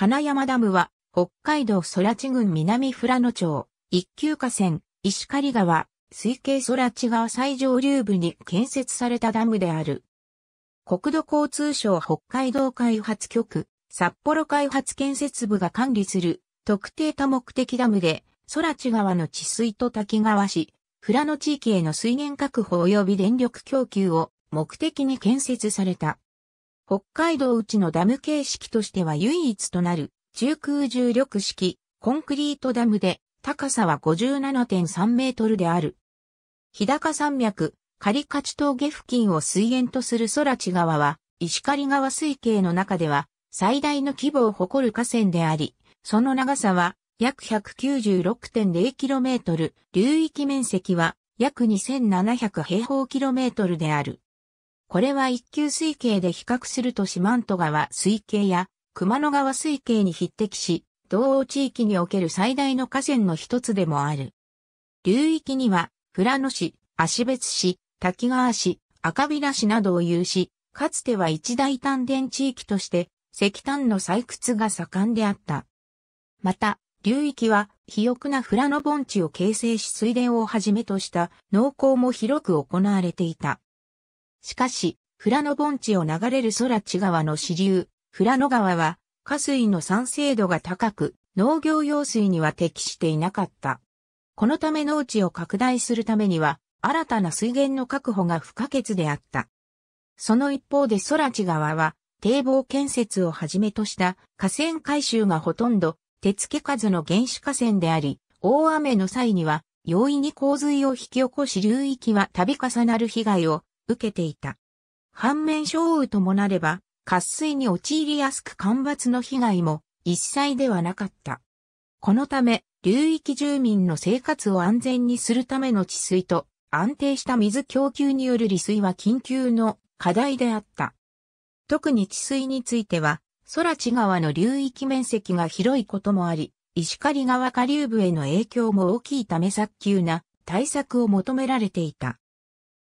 金山ダムは、北海道空地郡南富良野町、一級河川、石狩川、水系空地川最上流部に建設されたダムである。国土交通省北海道開発局、札幌開発建設部が管理する特定多目的ダムで、空地川の治水と滝川市、富良野地域への水源確保及び電力供給を目的に建設された。北海道内のダム形式としては唯一となる、中空重力式、コンクリートダムで、高さは57.3メートルである。日高山脈、狩勝峠付近を水源とする空地川は、石狩川水系の中では、最大の規模を誇る河川であり、その長さは約1 9 6 0トル、流域面積は約2700平方キロメートルである。これは一級水系で比較すると四万十川水系や熊野川水系に匹敵し、同地域における最大の河川の一つでもある。流域には、富良野市、芦別市、滝川市、赤平市などを有し、かつては一大炭田地域として、石炭の採掘が盛んであった。また、流域は、肥沃な富良野盆地を形成し水田をはじめとした農耕も広く行われていた。しかし、富良野盆地を流れる空地川の支流、富良野川は、河水の酸性度が高く、農業用水には適していなかった。このため農地を拡大するためには、新たな水源の確保が不可欠であった。その一方で空地川は、堤防建設をはじめとした河川改修がほとんど手付け数の原始河川であり、大雨の際には容易に洪水を引き起こし流域は度重なる被害を受けていた。反面少雨ともなれば、渇水に陥りやすく干ばつの被害も一切ではなかった。このため、流域住民の生活を安全にするための治水と安定した水供給による利水は緊急の課題であった。特に治水については、空地川の流域面積が広いこともあり、石狩川下流部への影響も大きいため早急な対策を求められていた。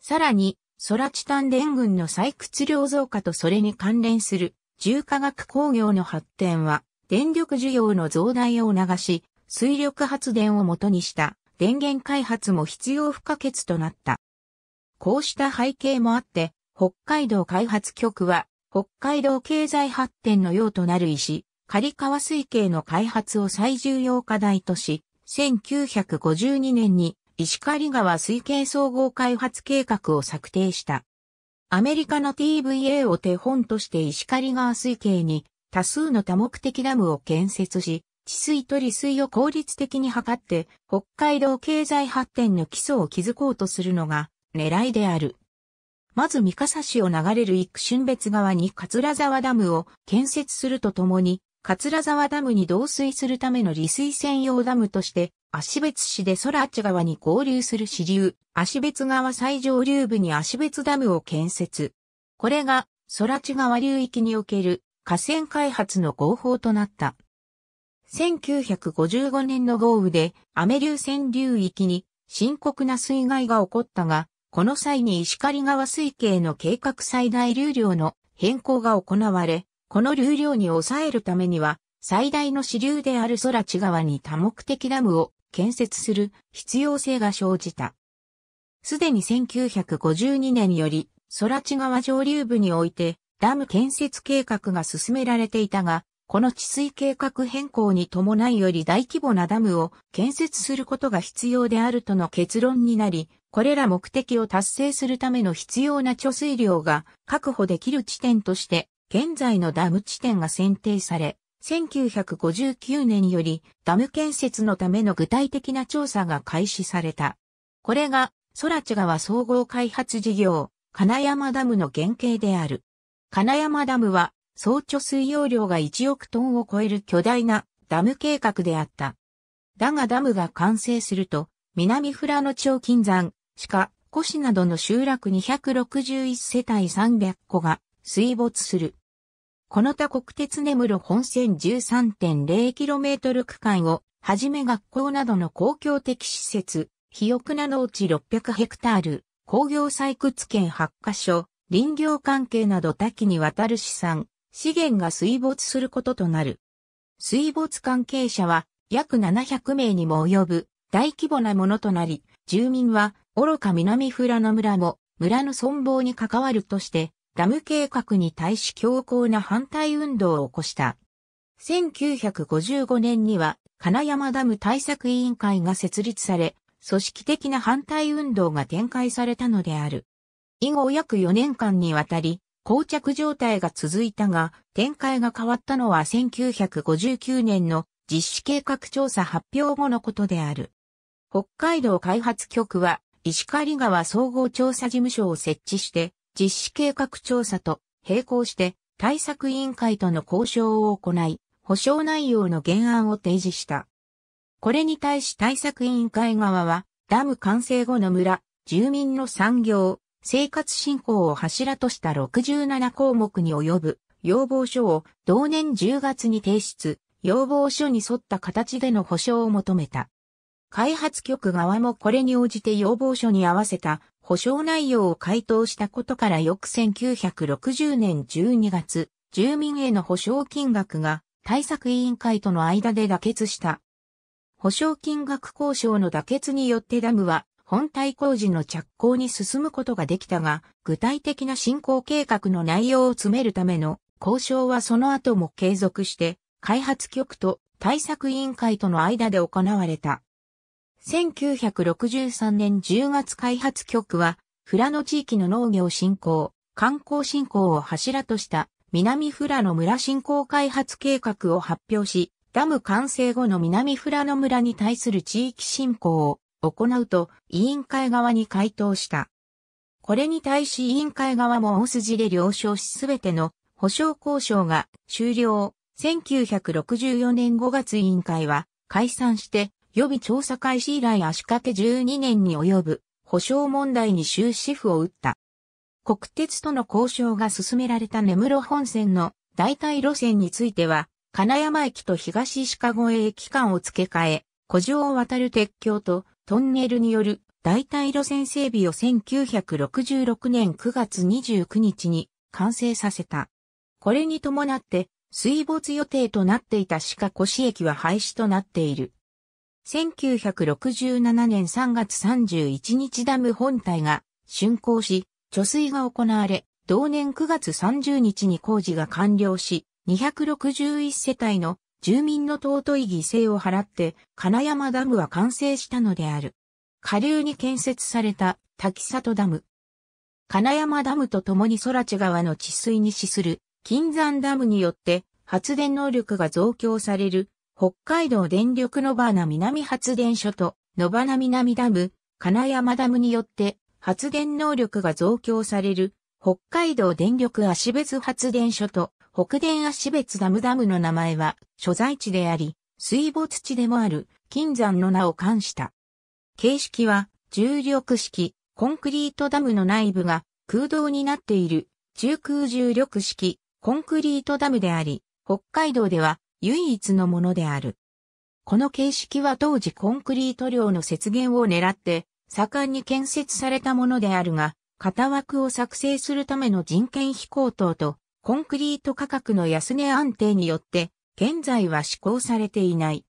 さらに、ソラチタン群の採掘量増加とそれに関連する重化学工業の発展は電力需要の増大を促し、水力発電をもとにした電源開発も必要不可欠となった。こうした背景もあって、北海道開発局は北海道経済発展のようとなる石、仮川水系の開発を最重要課題とし、1952年に石狩川水系総合開発計画を策定した。アメリカの TVA を手本として石狩川水系に多数の多目的ダムを建設し、治水と利水を効率的に測って、北海道経済発展の基礎を築こうとするのが狙いである。まず三笠市を流れる区春別川に桂沢ダムを建設するとともに、桂沢ダムに導水するための利水専用ダムとして足別市で空地川に合流する支流、足別川最上流部に足別ダムを建設。これが空地川流域における河川開発の合法となった。1955年の豪雨で雨流線流域に深刻な水害が起こったが、この際に石狩川水系の計画最大流量の変更が行われ、この流量に抑えるためには、最大の支流である空地川に多目的ダムを建設する必要性が生じた。すでに1952年より、空地川上流部において、ダム建設計画が進められていたが、この治水計画変更に伴いより大規模なダムを建設することが必要であるとの結論になり、これら目的を達成するための必要な貯水量が確保できる地点として、現在のダム地点が選定され、1959年よりダム建設のための具体的な調査が開始された。これが、空知川総合開発事業、金山ダムの原型である。金山ダムは、総貯水容量が1億トンを超える巨大なダム計画であった。だがダムが完成すると、南フラ野町金山、鹿、古市などの集落261世帯300戸が水没する。この他国鉄根室本線 13.0km 区間を、はじめ学校などの公共的施設、肥沃な農地600ヘクタール、工業採掘権8カ所、林業関係など多岐にわたる資産、資源が水没することとなる。水没関係者は約700名にも及ぶ大規模なものとなり、住民は愚か南富良野村も村の存亡に関わるとしてダム計画に対し強硬な反対運動を起こした。1955年には金山ダム対策委員会が設立され、組織的な反対運動が展開されたのである。以後約4年間にわたり、膠着状態が続いたが、展開が変わったのは1959年の実施計画調査発表後のことである。北海道開発局は、石狩川総合調査事務所を設置して、実施計画調査と並行して対策委員会との交渉を行い、保償内容の原案を提示した。これに対し対策委員会側は、ダム完成後の村、住民の産業、生活振興を柱とした67項目に及ぶ要望書を同年10月に提出、要望書に沿った形での保償を求めた。開発局側もこれに応じて要望書に合わせた保証内容を回答したことから翌1960年12月、住民への保証金額が対策委員会との間で妥結した。保証金額交渉の妥結によってダムは本体工事の着工に進むことができたが、具体的な進行計画の内容を詰めるための交渉はその後も継続して、開発局と対策委員会との間で行われた。1963年10月開発局は、フラノ地域の農業振興、観光振興を柱とした南フラノ村振興開発計画を発表し、ダム完成後の南フラノ村に対する地域振興を行うと委員会側に回答した。これに対し委員会側も大筋で了承しすべての保証交渉が終了。1964年5月委員会は解散して予備調査開始以来足掛け12年に及ぶ保障問題に終止符を打った。国鉄との交渉が進められた根室本線の代替路線については、金山駅と東鹿越駅間を付け替え、古城を渡る鉄橋とトンネルによる代替路線整備を1966年9月29日に完成させた。これに伴って水没予定となっていた鹿越駅は廃止となっている。1967年3月31日ダム本体が竣工し、貯水が行われ、同年9月30日に工事が完了し、261世帯の住民の尊い犠牲を払って、金山ダムは完成したのである。下流に建設された滝里ダム。金山ダムと共に空地川の治水に資する金山ダムによって発電能力が増強される北海道電力野花南発電所と野花南ダム、金山ダムによって発電能力が増強される北海道電力足別発電所と北電足別ダムダムの名前は所在地であり、水没地でもある金山の名を冠した。形式は重力式コンクリートダムの内部が空洞になっている中空重力式コンクリートダムであり、北海道では唯一のものである。この形式は当時コンクリート量の節減を狙って盛んに建設されたものであるが、型枠を作成するための人件費高騰とコンクリート価格の安値安定によって現在は施行されていない。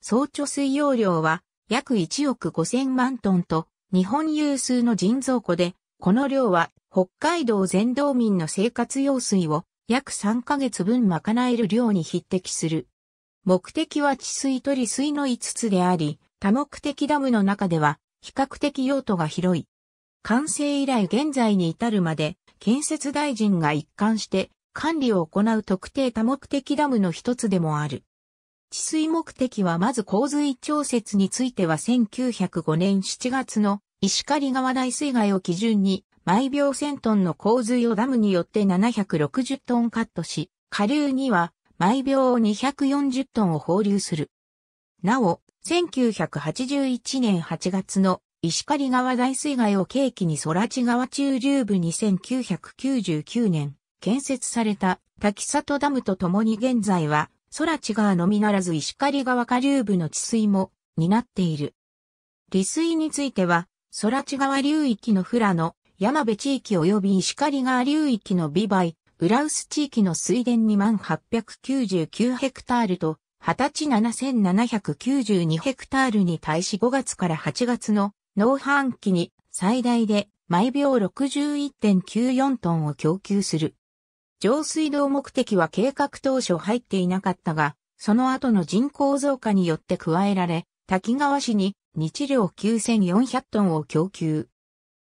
総貯水容量は約1億5000万トンと日本有数の人造湖で、この量は北海道全道民の生活用水を約3ヶ月分賄える量に匹敵する。目的は治水と利水の5つであり、多目的ダムの中では比較的用途が広い。完成以来現在に至るまで建設大臣が一貫して管理を行う特定多目的ダムの一つでもある。治水目的はまず洪水調節については1905年7月の石狩川大水害を基準に毎秒1000トンの洪水をダムによって760トンカットし、下流には毎秒240トンを放流する。なお、1981年8月の石狩川大水害を契機に空地川中流部2999年建設された滝里ダムとともに現在は空地川のみならず石狩川下流部の治水も担っている。利水については空地川流域のフラの山部地域及び石狩川流域の美梅、浦臼地域の水田2899ヘクタールと、二十歳7792ヘクタールに対し5月から8月の農繁期に最大で毎秒61.94トンを供給する。上水道目的は計画当初入っていなかったが、その後の人口増加によって加えられ、滝川市に日量9400トンを供給。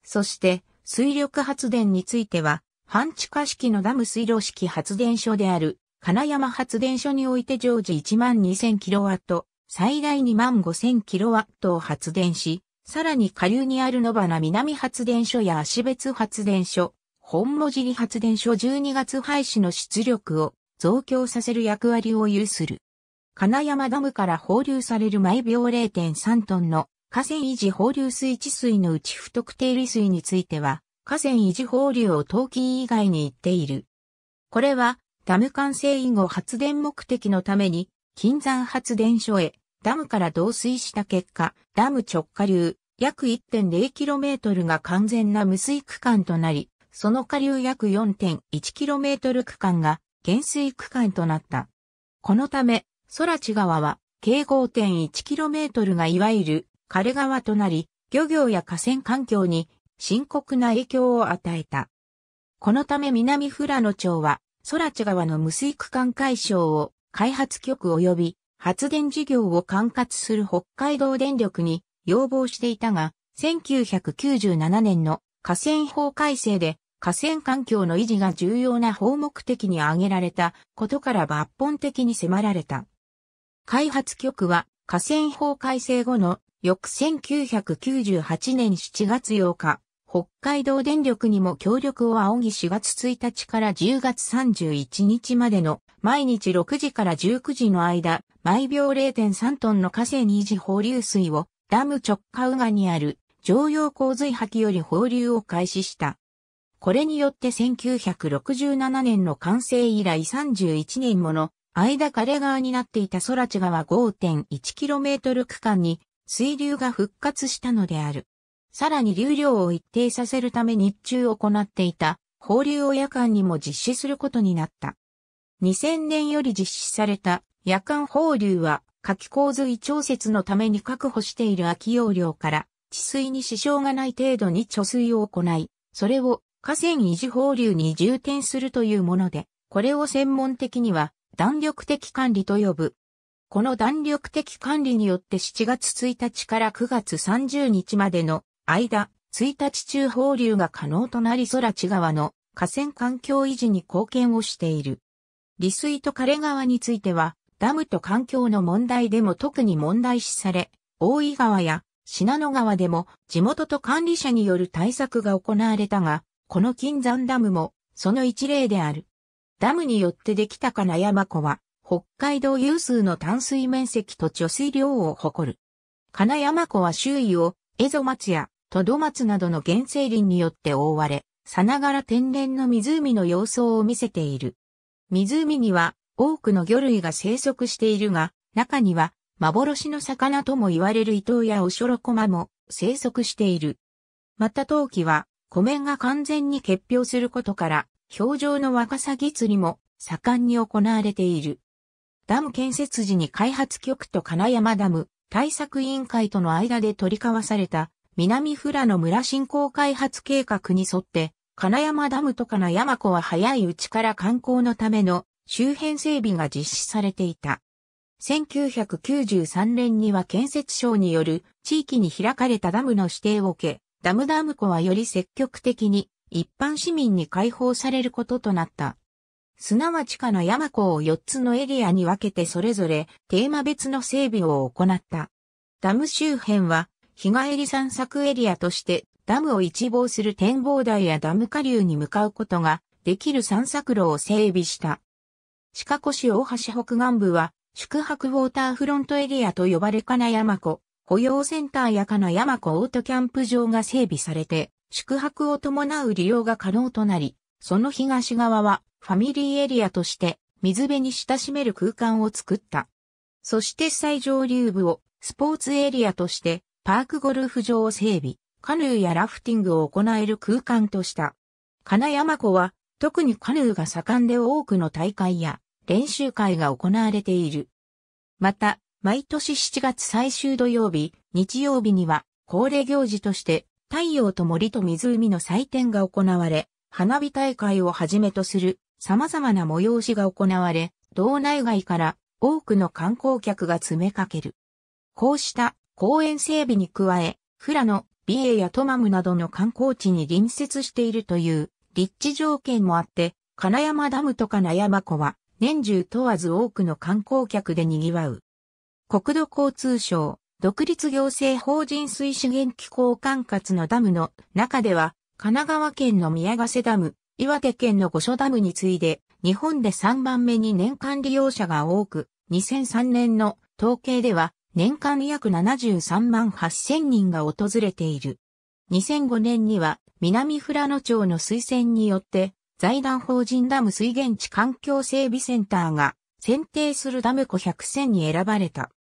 そして、水力発電については、半地下式のダム水路式発電所である、金山発電所において常時 12000kW、最大 25000kW を発電し、さらに下流にある野花南発電所や足別発電所、本文字発電所12月廃止の出力を増強させる役割を有する。金山ダムから放流される毎秒0.3トンの河川維持放流水治水のうち不特定利水については、河川維持放流を冬季以外に言っている。これは、ダム完成以後発電目的のために、金山発電所へ、ダムから導水した結果、ダム直下流、約 1.0km が完全な無水区間となり、その下流約 4.1km 区間が減水区間となった。このため、空地川は、計 5.1km がいわゆる枯川となり、漁業や河川環境に深刻な影響を与えた。このため南富良野町は、空地川の無水区間解消を開発局及び発電事業を管轄する北海道電力に要望していたが、1997年の河川法改正で河川環境の維持が重要な法目的に挙げられたことから抜本的に迫られた。開発局は河川法改正後の翌1998年7月8日、北海道電力にも協力を仰ぎ4月1日から10月31日までの毎日6時から19時の間、毎秒0.3トンの河川維持放流水をダム直下右岸にある常用洪水棄より放流を開始した。これによって1967年の完成以来31年もの間枯れ川になっていた空地川 5.1km 区間に水流が復活したのである。さらに流量を一定させるため日中行っていた放流を夜間にも実施することになった。2000年より実施された夜間放流は、夏季洪水調節のために確保している空き容量から、治水に支障がない程度に貯水を行い、それを河川維持放流に重点するというもので、これを専門的には弾力的管理と呼ぶ。この弾力的管理によって7月1日から9月30日までの間、1日中放流が可能となり空地川の河川環境維持に貢献をしている。利水と枯川については、ダムと環境の問題でも特に問題視され、大井川や信濃川でも地元と管理者による対策が行われたが、この金山ダムもその一例である。ダムによってできた金山湖は、北海道有数の淡水面積と貯水量を誇る。金山湖は周囲を、蝦夷松や、トド松などの原生林によって覆われ、さながら天然の湖の様相を見せている。湖には多くの魚類が生息しているが、中には幻の魚とも言われるイトウやオショロコマも生息している。また陶器は湖面が完全に結氷することから、氷上のワカサギ釣りも盛んに行われている。ダム建設時に開発局と金山ダム対策委員会との間で取り交わされた南富良野村振興開発計画に沿って金山ダムと金山湖は早いうちから観光のための周辺整備が実施されていた。1993年には建設省による地域に開かれたダムの指定を受け、ダムダム湖はより積極的に一般市民に開放されることとなった。すなわちかの山湖を4つのエリアに分けてそれぞれテーマ別の整備を行った。ダム周辺は日帰り散策エリアとしてダムを一望する展望台やダム下流に向かうことができる散策路を整備した。鹿越市大橋北岸部は宿泊ウォーターフロントエリアと呼ばれ金山湖、保養センターや金山湖オートキャンプ場が整備されて、宿泊を伴う利用が可能となり、その東側はファミリーエリアとして水辺に親しめる空間を作った。そして最上流部をスポーツエリアとしてパークゴルフ場を整備、カヌーやラフティングを行える空間とした。金山湖は特にカヌーが盛んで多くの大会や練習会が行われている。また、毎年7月最終土曜日、日曜日には恒例行事として太陽と森と湖の祭典が行われ、花火大会をはじめとする様々な催しが行われ、道内外から多くの観光客が詰めかける。こうした公園整備に加え、富良野、美瑛やトマムなどの観光地に隣接しているという立地条件もあって、金山ダムとか名山湖は年中問わず多くの観光客で賑わう。国土交通省、独立行政法人水資源機構管轄のダムの中では、神奈川県の宮ヶ瀬ダム、岩手県の五所ダムに次いで、日本で3番目に年間利用者が多く、2003年の統計では、年間約73万8000人が訪れている。2005年には、南富良野町の推薦によって、財団法人ダム水源地環境整備センターが、選定するダム湖100選に選ばれた。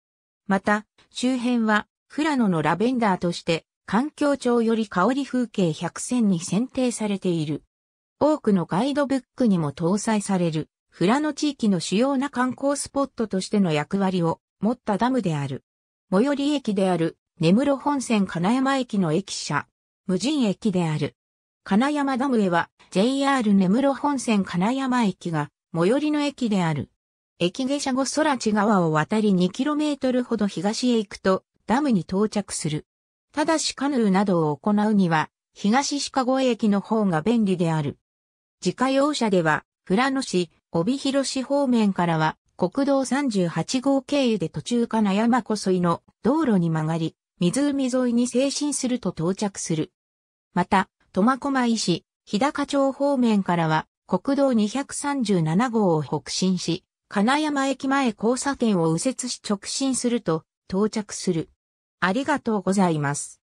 また、周辺は、富良野のラベンダーとして、環境庁より香り風景100選に選定されている。多くのガイドブックにも搭載される、フラの地域の主要な観光スポットとしての役割を持ったダムである。最寄り駅である、根室本線金山駅の駅舎、無人駅である。金山ダムへは JR 根室本線金山駅が最寄りの駅である。駅下車後空地川を渡り 2km ほど東へ行くとダムに到着する。ただしカヌーなどを行うには東鹿越駅の方が便利である。自家用車では、富良野市、帯広市方面からは、国道38号経由で途中金山湖沿いの道路に曲がり、湖沿いに精進すると到着する。また、苫小牧市、日高町方面からは、国道237号を北進し、金山駅前交差点を右折し直進すると到着する。ありがとうございます。